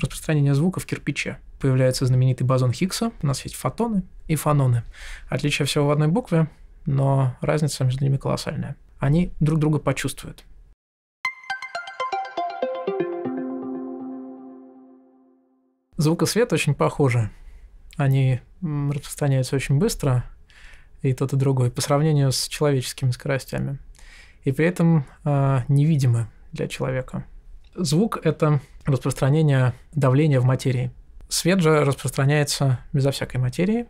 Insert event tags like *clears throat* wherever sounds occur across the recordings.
Распространение звука в кирпиче. Появляется знаменитый бозон Хиггса, у нас есть фотоны и фаноны. Отличие всего в одной букве, но разница между ними колоссальная. Они друг друга почувствуют. Звук и свет очень похожи. Они распространяются очень быстро, и тот, и другой, по сравнению с человеческими скоростями. И при этом э, невидимы для человека. Звук — это распространение давления в материи. Свет же распространяется безо всякой материи.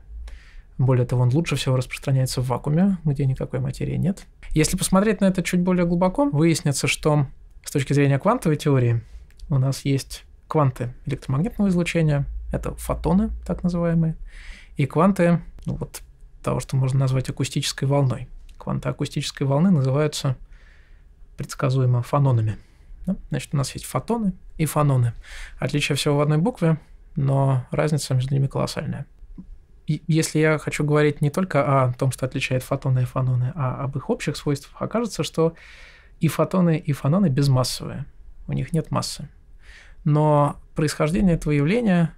Более того, он лучше всего распространяется в вакууме, где никакой материи нет. Если посмотреть на это чуть более глубоко, выяснится, что с точки зрения квантовой теории у нас есть кванты электромагнитного излучения, это фотоны, так называемые, и кванты ну, вот, того, что можно назвать акустической волной. Кванты акустической волны называются предсказуемо фононами – да? Ну, значит, у нас есть фотоны и фаноны. Отличие всего в одной букве, но разница между ними колоссальная. И если я хочу говорить не только о том, что отличает фотоны и фаноны, а об их общих свойствах, окажется, что и фотоны, и фаноны безмассовые. У них нет массы. Но происхождение этого явления,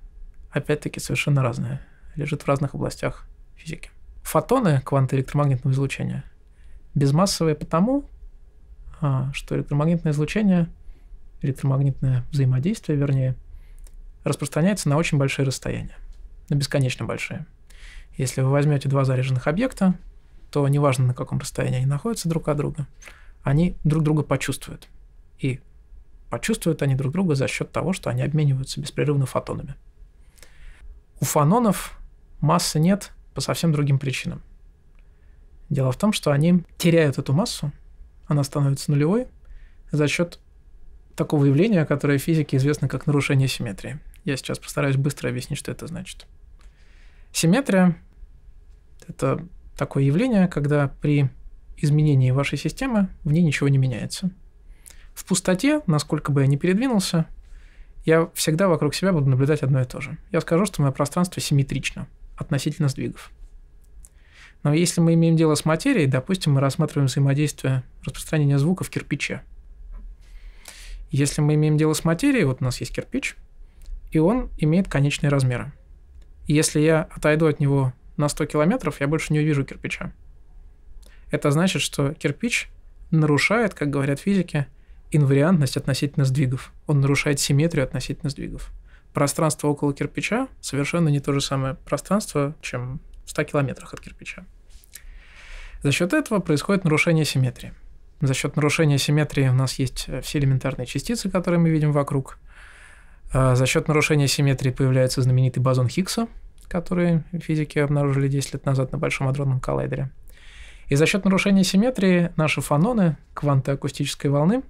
опять-таки, совершенно разное. Лежит в разных областях физики. Фотоны кванты электромагнитного излучения безмассовые потому, а, что электромагнитное излучение – электромагнитное взаимодействие, вернее, распространяется на очень большие расстояния, на бесконечно большие. Если вы возьмете два заряженных объекта, то неважно, на каком расстоянии они находятся друг от друга, они друг друга почувствуют. И почувствуют они друг друга за счет того, что они обмениваются беспрерывно фотонами. У фанонов массы нет по совсем другим причинам. Дело в том, что они теряют эту массу, она становится нулевой за счет такого явления, которое в физике известно как нарушение симметрии. Я сейчас постараюсь быстро объяснить, что это значит. Симметрия – это такое явление, когда при изменении вашей системы в ней ничего не меняется. В пустоте, насколько бы я ни передвинулся, я всегда вокруг себя буду наблюдать одно и то же. Я скажу, что мое пространство симметрично относительно сдвигов. Но если мы имеем дело с материей, допустим, мы рассматриваем взаимодействие распространения звука в кирпиче – если мы имеем дело с материей, вот у нас есть кирпич, и он имеет конечные размеры. если я отойду от него на 100 километров, я больше не увижу кирпича. Это значит, что кирпич нарушает, как говорят физики, инвариантность относительно сдвигов. Он нарушает симметрию относительно сдвигов. Пространство около кирпича совершенно не то же самое пространство, чем в 100 километрах от кирпича. За счет этого происходит нарушение симметрии. За счет нарушения симметрии у нас есть э, все элементарные частицы, которые мы видим вокруг. А, за счет нарушения симметрии появляется знаменитый бозон Хиггса, который физики обнаружили 10 лет назад на Большом адронном коллайдере. И за счет нарушения симметрии наши фаноны, кванты акустической волны,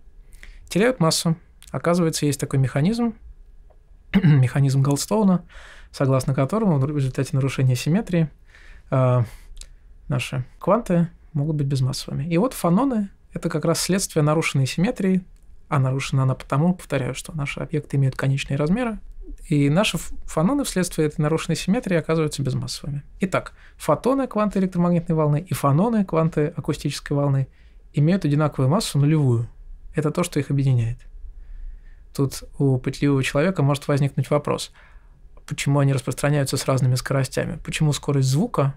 теряют массу. Оказывается, есть такой механизм, *clears throat* механизм Голдстоуна, согласно которому в результате нарушения симметрии э, наши кванты могут быть безмассовыми. И вот фаноны это как раз следствие нарушенной симметрии, а нарушена она потому, повторяю, что наши объекты имеют конечные размеры, и наши фотоны вследствие этой нарушенной симметрии оказываются безмассовыми. Итак, фотоны кванты электромагнитной волны и фаноны кванты акустической волны имеют одинаковую массу нулевую. Это то, что их объединяет. Тут у пытливого человека может возникнуть вопрос, почему они распространяются с разными скоростями? Почему скорость звука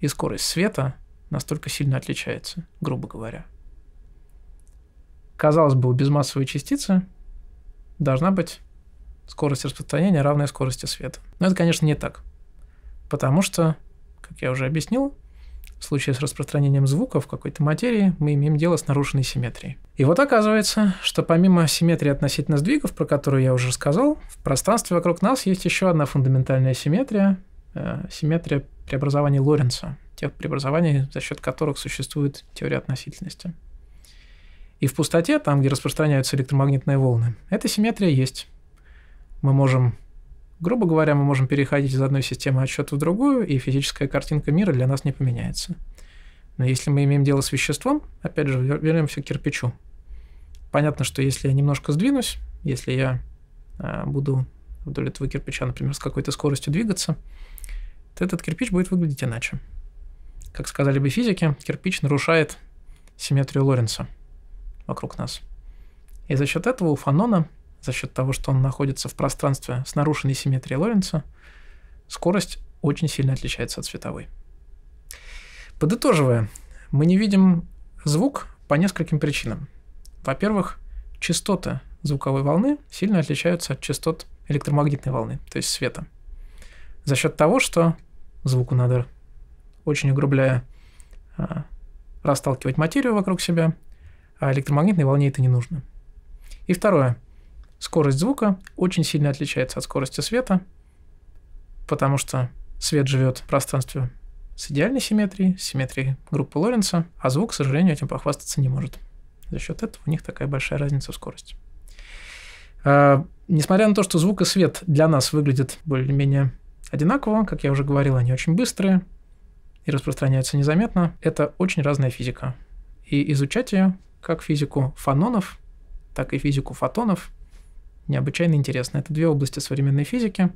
и скорость света настолько сильно отличаются, грубо говоря? Казалось бы, у безмассовой частицы должна быть скорость распространения равная скорости света. Но это, конечно, не так. Потому что, как я уже объяснил, в случае с распространением звука в какой-то материи мы имеем дело с нарушенной симметрией. И вот оказывается, что помимо симметрии относительно сдвигов, про которую я уже сказал, в пространстве вокруг нас есть еще одна фундаментальная симметрия э, – симметрия преобразований Лоренца, тех преобразований, за счет которых существует теория относительности. И в пустоте, там, где распространяются электромагнитные волны, эта симметрия есть. Мы можем, грубо говоря, мы можем переходить из одной системы отсчета в другую, и физическая картинка мира для нас не поменяется. Но если мы имеем дело с веществом, опять же, вернемся к кирпичу. Понятно, что если я немножко сдвинусь, если я э, буду вдоль этого кирпича, например, с какой-то скоростью двигаться, то этот кирпич будет выглядеть иначе. Как сказали бы физики, кирпич нарушает симметрию Лоренца – вокруг нас. И за счет этого у фанона, за счет того, что он находится в пространстве с нарушенной симметрией Лоренца, скорость очень сильно отличается от световой. Подытоживая, мы не видим звук по нескольким причинам. Во-первых, частоты звуковой волны сильно отличаются от частот электромагнитной волны, то есть света. За счет того, что звуку надо, очень угрубляя, а, расталкивать материю вокруг себя, а электромагнитной волне это не нужно. И второе. Скорость звука очень сильно отличается от скорости света, потому что свет живет в пространстве с идеальной симметрией, с симметрией группы Лоренца, а звук, к сожалению, этим похвастаться не может. За счет этого у них такая большая разница в скорости. Э, несмотря на то, что звук и свет для нас выглядят более-менее одинаково, как я уже говорил, они очень быстрые и распространяются незаметно, это очень разная физика. И изучать ее как физику фанонов, так и физику фотонов. Необычайно интересно. Это две области современной физики.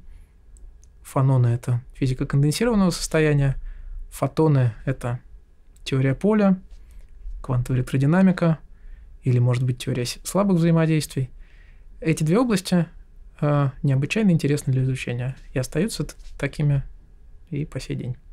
Фаноны — это физика конденсированного состояния, фотоны — это теория поля, квантовая электродинамика или, может быть, теория слабых взаимодействий. Эти две области э, необычайно интересны для изучения и остаются такими и по сей день.